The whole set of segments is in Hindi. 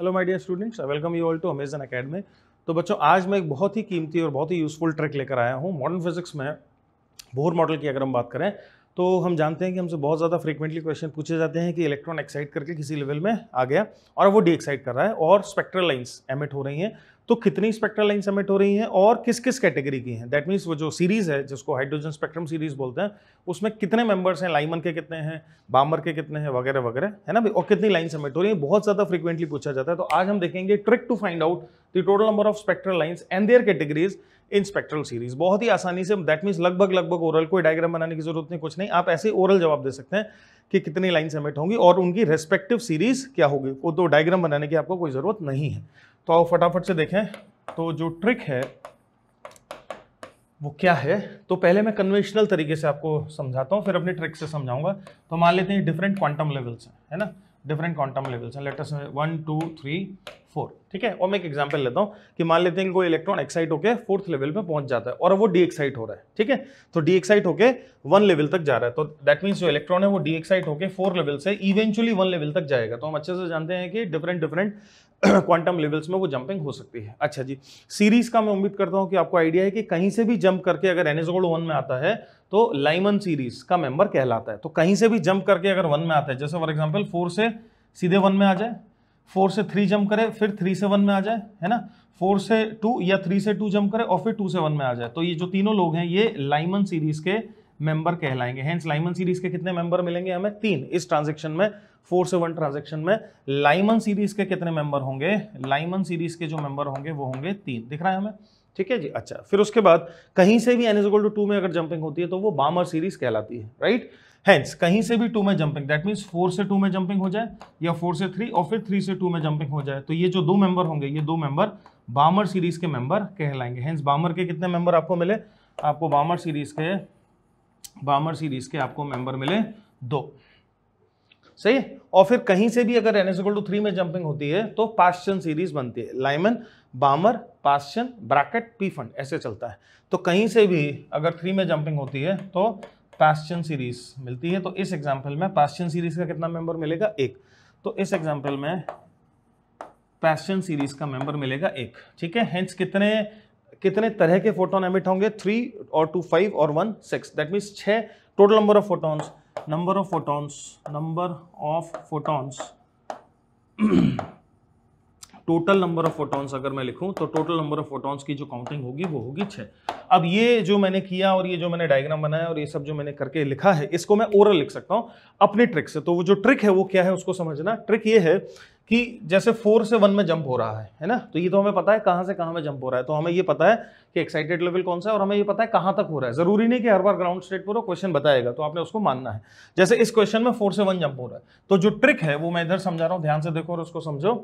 Hello my dear students welcome you all to Amazon Academy तो बच्चों आज मैं एक बहुत ही कीमती और बहुत ही यूज़फुल ट्रिक लेकर आया हूँ मॉडर्न फिजिक्स में बोर मॉडल की अगर हम बात करें तो हम जानते हैं कि हमसे बहुत ज़्यादा फ्रीक्वेंटली क्वेश्चन पूछे जाते हैं कि इलेक्ट्रॉन एक्साइट करके किसी लेवल में आ गया और वो डी एक्साइट कर रहा है और स्पेक्ट्रल लाइन्स एमिट हो रही हैं तो कितनी स्पेक्ट्रल लाइन सबमिट हो रही हैं और किस किस कैटेगरी की हैं दैट मीन्स वो जो सीरीज़ है जिसको हाइड्रोजन स्पेक्ट्रम सीरीज बोलते हैं उसमें कितने मेंबर्स हैं लाइमन के कितने हैं बामर के कितने हैं वगैरह वगैरह है ना भाई और कितनी लाइन समिट हो रही है बहुत ज़्यादा फ्रिक्वेंटली पूछा जाता है तो आज हम देखेंगे trick to find out the total number of spectral lines and their categories in spectral series बहुत ही आसानी से दैट मीन्स लगभग लगभग ओरल कोई डायग्राम बनाने की जरूरत नहीं कुछ नहीं आप ऐसे ओरल जवाब दे सकते हैं कि कितनी लाइन सबमिट होंगी और उनकी रेस्पेक्टिव सीरीज क्या होगी वो तो डायग्राम बनाने की आपको कोई ज़रूरत नहीं है तो आओ फटाफट से देखें तो जो ट्रिक है वो क्या है तो पहले मैं कन्वेंशनल तरीके से आपको समझाता हूँ फिर अपनी ट्रिक से समझाऊंगा तो मान लेते हैं डिफरेंट क्वांटम लेवल्स हैं है ना डिफरेंट क्वांटम लेवल्स हैं letters one two three four ठीक है और मैं एक एग्जाम्पल लेता हूँ कि मान लेते हैं कोई इलेक्ट्रॉन एक्साइट होकर फोर्थ लेवल पे पहुंच जाता है और वो डी एक्साइट हो रहा है ठीक है तो डी एक्साइट होकर वन लेवल तक जा रहा है तो दैट मीन्स जो इलेक्ट्रॉन है वो डी एक्साइट होकर फोर लेवल से इवेंचुअली वन लेवल तक जाएगा तो हम अच्छे से जानते हैं कि डिफरेंट डिफरेंट क्वांटम लेवल्स में वो जंपिंग हो सकती है अच्छा जी सीरीज का मैं उम्मीद करता हूँ कि आपको आइडिया है कि कहीं से भी जंप करके अगर एनेजोड वन में आता है तो लाइमन सीरीज का मेंबर कहलाता है तो कहीं से भी जंप करके अगर वन में आता है जैसे फॉर एग्जाम्पल फोर से सीधे वन में आ जाए फोर से थ्री जम्प करे फिर थ्री से वन में आ जाए है ना फोर से टू या थ्री से टू जम्प करे और फिर टू से वन में आ जाए तो ये जो तीनों लोग हैं ये लाइमन सीरीज के मेंबर कहलाएंगे हैंस लाइमन सीरीज के कितने मेंबर मिलेंगे हमें तीन इस ट्रांजेक्शन में फोर से वन ट्रांजेक्शन में लाइमन सीरीज के कितने मेंबर होंगे लाइमन सीरीज के जो मेंबर होंगे वो होंगे तीन दिख रहा है हमें ठीक है जी अच्छा फिर उसके बाद कहीं से भी एन इजल टू में अगर जंपिंग होती है तो वो बामर सीरीज कहलाती है राइट हैंस कहीं से भी टू में जंपिंग दैट मीन्स फोर से टू में जंपिंग हो जाए या फोर से थ्री और फिर थ्री से टू में जंपिंग हो जाए तो ये जो दो मेंबर होंगे ये दो मेंबर बामर सीरीज के मेंबर कहलाएंगे हैंस बामर के कितने मेंबर आपको मिले आपको बामर सीरीज के बामर सीरीज के आपको मेंबर मिले दो सही है और फिर कहीं से भी अगर एन एस टू थ्री में जंपिंग होती है तो पाश्चन सीरीज बनती है लाइमन बामर पाश्चन ब्रैकेट पीफंड ऐसे चलता है तो कहीं से भी अगर थ्री में जंपिंग होती है तो पाश्चन सीरीज मिलती है तो इस एग्जाम्पल में पाश्चन सीरीज का कितना मेंबर मिलेगा एक तो इस एग्जाम्पल में पैशन सीरीज का मेंबर मिलेगा एक ठीक है हेंस कितने कितने तरह के फोटोन एमिट होंगे थ्री और टू फाइव और वन सिक्स दैट मीन्स छः total number of photons number of photons number of photons total number of photons अगर मैं लिखूं तो टोटल नंबर ऑफ फोटोन्स की जो काउंटिंग होगी वो होगी छः अब ये जो मैंने किया और ये जो मैंने डायग्राम बनाया और ये सब जो मैंने करके लिखा है इसको मैं ओरल लिख सकता हूँ अपनी ट्रिक से तो वो जो ट्रिक है वो क्या है उसको समझना ट्रिक ये है कि जैसे फोर से वन में जंप हो रहा है है ना तो ये तो हमें पता है कहाँ से कहाँ में जंप हो रहा है तो हमें ये पता है कि एक्साइटेड लेवल कौन सा है और हमें ये पता है कहाँ तक हो रहा है जरूरी नहीं कि हर बार ग्राउंड स्टेट पर क्वेश्चन बताएगा तो आपने उसको मानना है जैसे इस क्वेश्चन में फोर से वन जंप हो रहा है तो जो ट्रिक है वो मैं इधर समझा रहा हूँ ध्यान से देखो और उसको समझो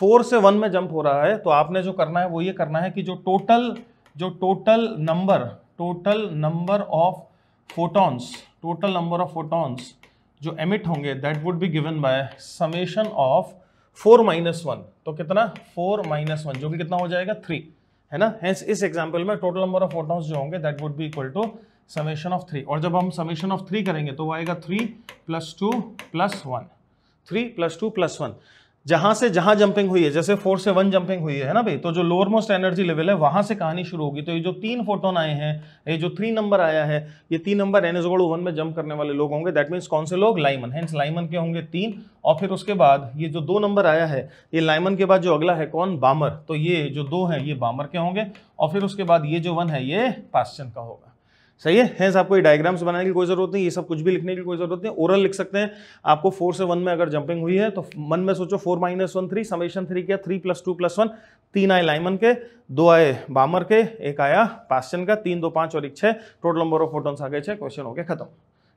फोर से वन में जंप हो रहा है तो आपने जो करना है वो ये करना है कि जो टोटल जो total number total number of photons total number of photons जो एमिट होंगे that would be given by summation of four minus one तो कितना फोर माइनस वन जो कि कितना हो जाएगा थ्री है ना हैंस इस एग्जाम्पल में टोटल नंबर ऑफ फोटॉन्स जो होंगे that would be equal to summation of three और जब हम समेशन ऑफ थ्री करेंगे तो वो आएगा three plus two plus one three plus two plus one जहां से जहां जंपिंग हुई है जैसे फोर से वन जंपिंग हुई है ना भाई तो जो लोअर मोस्ट एनर्जी लेवल है वहां से कहानी शुरू होगी तो ये जो तीन फोटोन आए हैं ये जो थ्री नंबर आया है ये तीन नंबर एन एजोगड़ वन में जंप करने वाले लोग होंगे दैट मीन्स कौन से लोग लाइमन हैं लाइमन के होंगे तीन और फिर उसके बाद ये जो दो नंबर आया है ये लाइमन के बाद जो अगला है कौन बामर तो ये जो दो है ये बामर के होंगे और फिर उसके बाद ये जो वन है ये पास्चन का होगा सही है हैंस आपको ये डायग्राम्स बनाने की कोई जरूरत नहीं ये सब कुछ भी लिखने की कोई जरूरत नहीं ओरल लिख सकते हैं आपको फोर से वन में अगर जंपिंग हुई है तो मन में सोचो four minus one three summation three क्या three plus two plus one तीन आए लाइमन के दो आए बामर के एक आया पाश्चन का तीन दो पांच और एक छः टोटल नंबर ऑफ फोटोन्स आ गए क्वेश्चन हो गया खत्म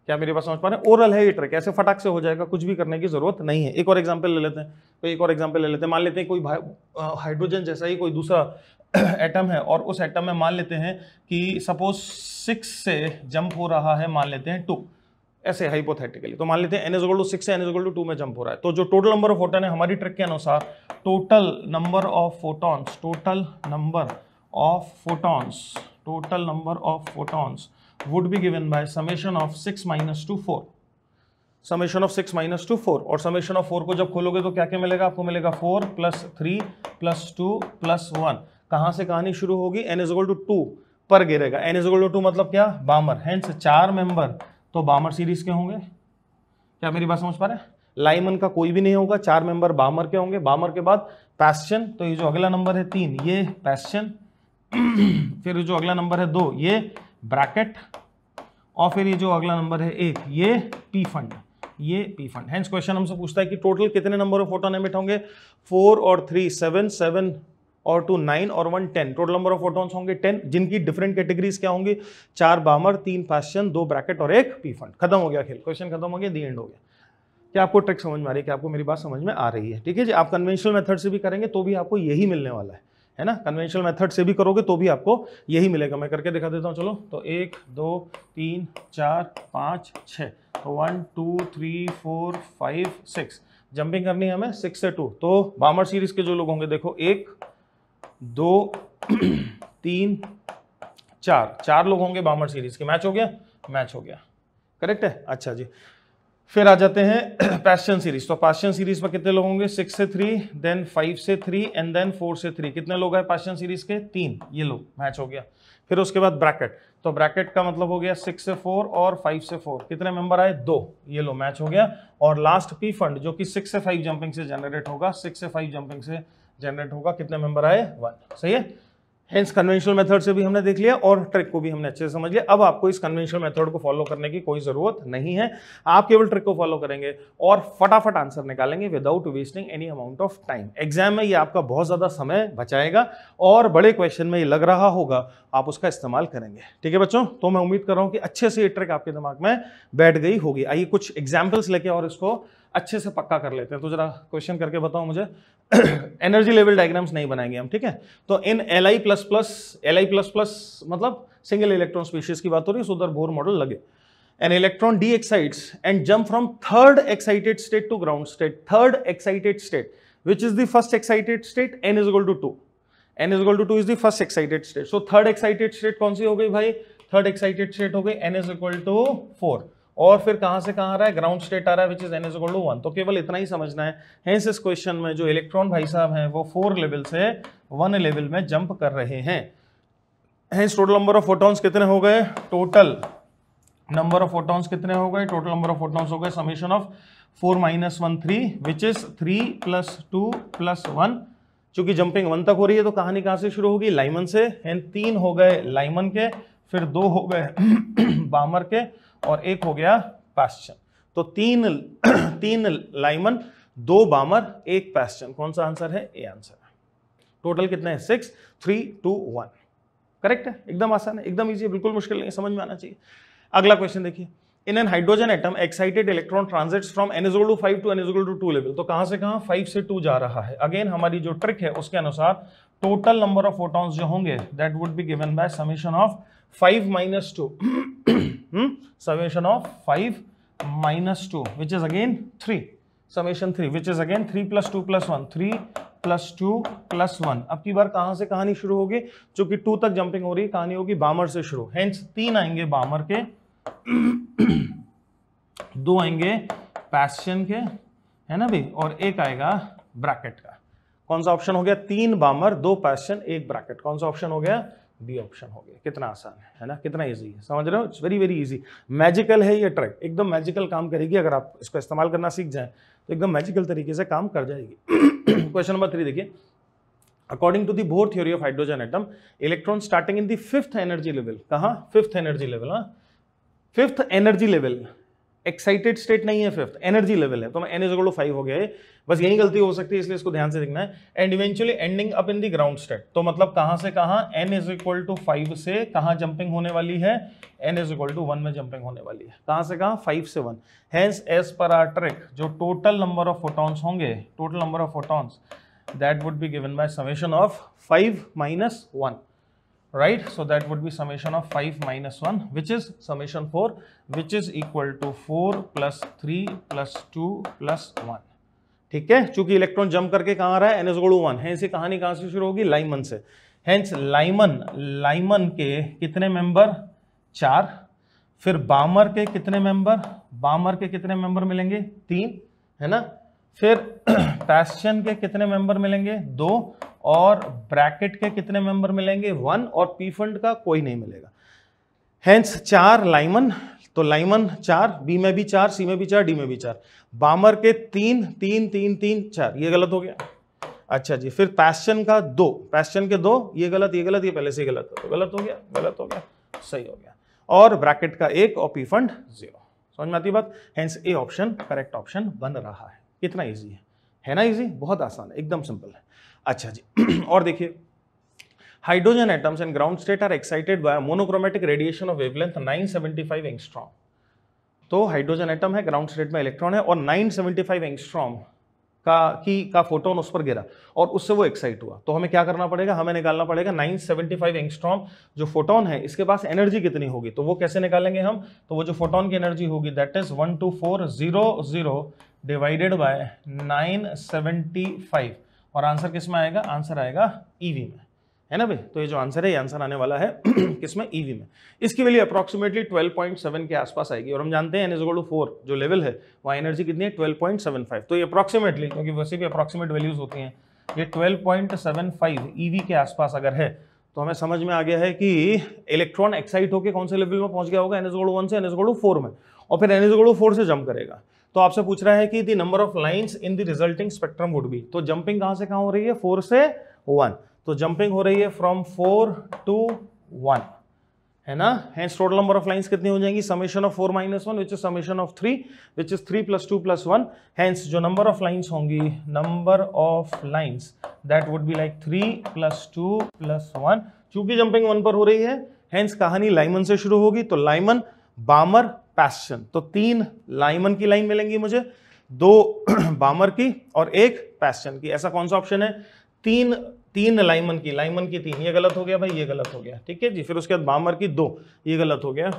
क्या मेरी बात समझ पा रहे हैं ओरल है ये ट्रिक ऐसे फटाक से हो जाएगा कुछ भी करने की जरूरत नहीं है एक और एग्जाम्पल ले लेते हैं कोई एक और एग्जाम्पल ले लेते हैं मान लेते हैं कोई हाइड्रोजन जैसा ही कोई दूसरा एटम है और उस एटम में मान लेते हैं कि सपोज सिक्स से जंप हो रहा है मान लेते हैं टू ऐसे हाइपोथेटिकली तो मान लेते हैं एन एजगोल टू सिक्स से एन एजगोल टू टू में जंप हो रहा है तो जो टोटल नंबर ऑफ फोटोन है हमारी ट्रिक के अनुसार total number of photons total number of photons total number of photons would be given by summation of six minus two four summation of six minus two four और समेशन ऑफ फोर को जब खोलोगे तो क्या क्या मिलेगा आपको मिलेगा four plus three plus two plus one कहाँ से कहानी शुरू होगी एन इज टू टू पर गिरेगा एन इज टू टू मतलब क्या बामर हैंड चार मेंबर तो बामर सीरीज के होंगे क्या मेरी बात समझ पा रहे हैं लाइमन का कोई भी नहीं होगा चार मेंबर बामर के होंगे बामर के बाद पैस्टन तो ये जो अगला नंबर है तीन ये पैस्टन फिर जो अगला नंबर है दो ये ब्रैकेट और फिर ये जो अगला नंबर है एक ये पी फंड ये पी फंड हैंस क्वेश्चन हमसे पूछता है कि टोटल कितने नंबर ऑफ फोटोन एमिट होंगे फोर और थ्री सेवन सेवन और टू नाइन और one ten total number of photons होंगे टेन जिनकी डिफरेंट कैटेगरीज क्या होंगी चार बामर तीन फैशन दो ब्रैकेट और एक पी फंड खत्म हो गया खेल क्वेश्चन खत्म हो गया दी एंड हो गया क्या आपको ट्रिक समझ में आ रही है क्या आपको मेरी बात समझ में आ रही है ठीक है जी आप कन्वेंशनल मेथड से भी करेंगे तो भी आपको यही मिलने वाला है है ना कन्वेंशनल मेथड से भी करोगे तो भी आपको यही मिलेगा मैं करके दिखा देता हूँ चलो तो एक दो तीन चार पाँच छः तो one two three four five six jumping करनी है हमें सिक्स से टू तो बामर सीरीज के जो लोग होंगे देखो एक दो तीन चार चार लोग होंगे बामर सीरीज के मैच हो गया मैच हो गया करेक्ट है अच्छा जी फिर आ जाते हैं पैशन सीरीज तो पैशन सीरीज पर कितने लोग होंगे सिक्स से थ्री देन फाइव से थ्री एंड देन फोर से थ्री कितने लोग हैं पैशन सीरीज के तीन ये लोग मैच हो गया फिर उसके बाद ब्रैकेट तो ब्रैकेट का मतलब हो गया सिक्स से फोर और फाइव से फोर कितने मेंबर आए दो ये लो मैच हो गया और लास्ट पी फंड जो कि सिक्स से फाइव जंपिंग से जनरेट होगा सिक्स से फाइव जंपिंग से जनरेट होगा कितने मेंबर आए वन सही है हेंस कन्वेंशनल मेथड से भी हमने देख लिया और ट्रिक को भी हमने अच्छे से समझ लिया अब आपको इस कन्वेंशनल मेथड को फॉलो करने की कोई ज़रूरत नहीं है आप केवल ट्रिक को फॉलो करेंगे और फटाफट आंसर निकालेंगे without wasting any amount of time exam में ये आपका बहुत ज़्यादा समय बचाएगा और बड़े क्वेश्चन में ये लग रहा होगा आप उसका इस्तेमाल करेंगे ठीक है बच्चों तो मैं उम्मीद कर रहा हूँ कि अच्छे से ये ट्रिक आपके दिमाग में बैठ गई होगी आइए कुछ एग्जाम्पल्स लेके और इसको अच्छे से पक्का कर लेते हैं तो जरा क्वेश्चन करके बताओ मुझे एनर्जी लेवल डायग्राम्स नहीं बनाएंगे हम ठीक है तो in L I plus plus L I plus plus मतलब सिंगल इलेक्ट्रॉन स्पीशीज की बात हो रही है सुधर भोर मॉडल लगे an electron de excites and jump from third excited state to ground state third excited state which is the first excited state n is equal to two n is equal to two is the first excited state so third excited state कौन सी हो गई भाई थर्ड एक्साइटेड स्टेट हो गई n is equal to four और फिर कहाँ से कहाँ आ रहा है ग्राउंड स्टेट आ रहा है which is n is to one तो केवल इतना ही समझना है हेंस इस क्वेश्चन में जो इलेक्ट्रॉन भाई साहब हैं वो फोर लेवल से वन लेवल में जंप कर रहे हैं hence total number of photons कितने हो गए टोटल नंबर ऑफ फोटॉन्स कितने हो गए टोटल नंबर ऑफ फोटॉन्स हो गए summation of four minus one three which is three plus two plus one चूंकि जंपिंग वन तक हो रही है तो कहानी कहाँ से शुरू होगी लाइमन से एंड तीन हो गए लाइमन के फिर दो हो गए बामर के और एक हो गया पैश्चन तो तीन तीन लाइमन दो बामर एक पैश्चन कौन सा आंसर है ए आंसर टोटल कितने हैं six three two one correct है एकदम आसान है एकदम ईजी है बिल्कुल मुश्किल नहीं है समझ में आना चाहिए अगला क्वेश्चन देखिए in an hydrogen atom excited electron transits from n is to five to n is to two level तो कहां से कहां फाइव से टू जा रहा है अगेन हमारी जो ट्रिक है उसके अनुसार टोटल नंबर ऑफ फोटॉन्स जो होंगे that would be given by summation of five minus two summation of five minus two which is again three summation three which is again three plus two plus one three plus two plus one अब की बार कहां से कहानी शुरू होगी जो कि टू तक जंपिंग हो रही कहानी होगी बामर से शुरू हेंस तीन आएंगे बामर के दो आएंगे पैशन के है ना भाई और एक आएगा ब्रैकेट का कौन सा ऑप्शन हो गया तीन बामर दो पैशन एक ब्रैकेट कौन सा ऑप्शन हो गया बी ऑप्शन हो गया कितना आसान है है ना कितना इजी है समझ रहे हो it's very very easy magical है ये ट्रैक एकदम मैजिकल काम करेगी अगर आप इसको इस्तेमाल करना सीख जाएं तो एकदम मैजिकल तरीके से काम कर जाएगी क्वेश्चन नंबर थ्री देखिए according to the Bohr theory of hydrogen atom electron starting in the fifth energy level कहाँ फिफ्थ एनर्जी लेवल हाँ fifth energy level excited state नहीं है फिफ्थ एनर्जी लेवल है तो मैं एन इज टू फाइव हो गया है बस यही गलती हो सकती है इसलिए इसको ध्यान से देखना है and eventually ending up in the ground state तो मतलब कहां से कहां n is equal to five से कहां जंपिंग होने वाली है n is equal to one में जंपिंग होने वाली है कहां से कहां फाइव से one hence as per our trick जो टोटल नंबर ऑफ फोटॉन्स होंगे total number of photons that would be given by summation of five minus one right so that would be summation of 5 minus 1 which is summation 4 which is equal to 4 plus 3 plus 2 plus 1 ठीक है चूंकि इलेक्ट्रॉन जंप करके कहां आ रहा है एनएस गोड़ू वन है कहानी कहां से शुरू होगी लाइमन से हेंस लाइमन लाइमन के कितने मेंबर चार फिर बामर के कितने मेंबर बामर के कितने मेंबर मिलेंगे तीन है ना फिर टैशन के कितने मेंबर मिलेंगे दो और ब्रैकेट के कितने मेंबर मिलेंगे वन और पी फंड का कोई नहीं मिलेगा हेंस चार लाइमन तो लाइमन चार बी में भी चार सी में भी चार डी में भी चार बामर के तीन तीन तीन तीन चार ये गलत हो गया अच्छा जी फिर पैशन का दो पैशन के दो ये गलत ये गलत ये पहले से गलत हो तो गलत हो गया गलत हो गया सही हो गया और ब्रैकेट का एक और पी फंड जीरो समझ में आती बात hence A option correct option बन रहा है कितना ईजी है है ना इजी बहुत आसान है एकदम सिंपल है अच्छा जी और देखिए hydrogen atoms and ground state are excited by monochromatic radiation of wavelength 975 angstrom तो हाइड्रोजन एटम है ग्राउंड स्टेट में इलेक्ट्रॉन है और 975 सेवेंटी का की का फोटोन उस पर गिरा और उससे वो एक्साइट हुआ तो हमें क्या करना पड़ेगा हमें निकालना पड़ेगा 975 सेवेंटी जो फोटोन है इसके पास एनर्जी कितनी होगी तो वो कैसे निकालेंगे हम तो वो जो फोटोन की एनर्जी होगी that is one two four zero zero divided by 975 और आंसर किस में आएगा आंसर आएगा ईवी e में है ना भाई तो ये जो आंसर है ये आंसर आने वाला है किसमें ईवी में इसकी वैल्यू अप्रॉक्सीमेटली 12.7 के आसपास आएगी और हम जानते हैं एन टू फोर जो लेवल है वहाँ एनर्जी कितनी है 12.75 तो ये अप्रॉक्सीमेटली क्योंकि वैसे भी अप्रॉक्सीमेट वैल्यूज होती हैं ये 12.75 ईवी e के आसपास अगर है तो हमें समझ में आ गया है कि इलेक्ट्रॉन एक्साइट होकर कौन से लेवल में पहुंच गया होगा एन एस वन से एन एस फोर में और फिर एन एस फोर से जंप करेगा तो आपसे पूछ रहा है कि the number of lines in the resulting spectrum would be तो जंपिंग कहां से कहाँ हो रही है फोर से वन तो जंपिंग हो रही है फ्रॉम फोर टू वन है ना hence total number of lines कितनी हो जाएंगी summation of four minus one which is summation of three which is three plus two plus one hence जो नंबर ऑफ लाइंस होंगी number of lines that would be like three plus two plus one चूंकि जंपिंग वन पर हो रही है हैंस कहानी लाइमन से शुरू होगी तो लाइमन बामर पैशन तो तीन लाइमन की लाइन मिलेंगी मुझे दो बामर की और एक पैशन की ऐसा कौन सा ऑप्शन है तीन तीन लाइमन की लाइमन की तीन ये गलत हो गया भाई ये गलत हो गया ठीक है जी फिर उसके बाद बामर की दो ये गलत हो गया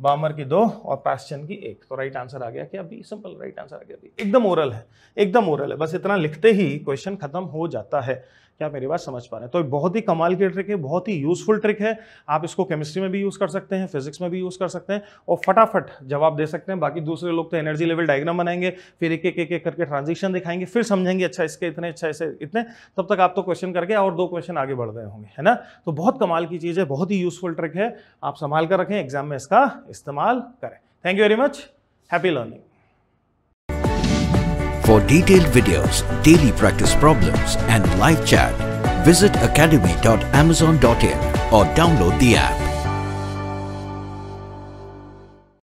बामर की दो और पैशन की एक तो राइट आंसर आ गया क्या अभी सिंपल राइट आंसर आ गया अभी एकदम ओरल है एकदम ओरल है बस इतना लिखते ही क्वेश्चन खत्म हो जाता है क्या मेरी बात समझ पा रहे हैं तो बहुत ही कमाल की ट्रिक है बहुत ही यूजफुल ट्रिक है आप इसको केमिस्ट्री में भी यूज़ कर सकते हैं फिजिक्स में भी यूज़ कर सकते हैं और फटाफट जवाब दे सकते हैं बाकी दूसरे लोग तो एनर्जी लेवल डायग्राम बनाएंगे फिर एक एक एक, करके ट्रांजेक्शन दिखाएंगे फिर समझेंगे अच्छा इसके इतने अच्छा इसे इतने तब तक आप तो क्वेश्चन करके और दो क्वेश्चन आगे बढ़ रहे होंगे है ना तो बहुत कमाल की चीज़ है बहुत ही यूजफुल ट्रिक है आप संभाल कर रखें एग्जाम में इसका इस्तेमाल करें thank you very much happy learning For detailed videos, daily practice problems and live chat, visit academy.amazon.in or download the app.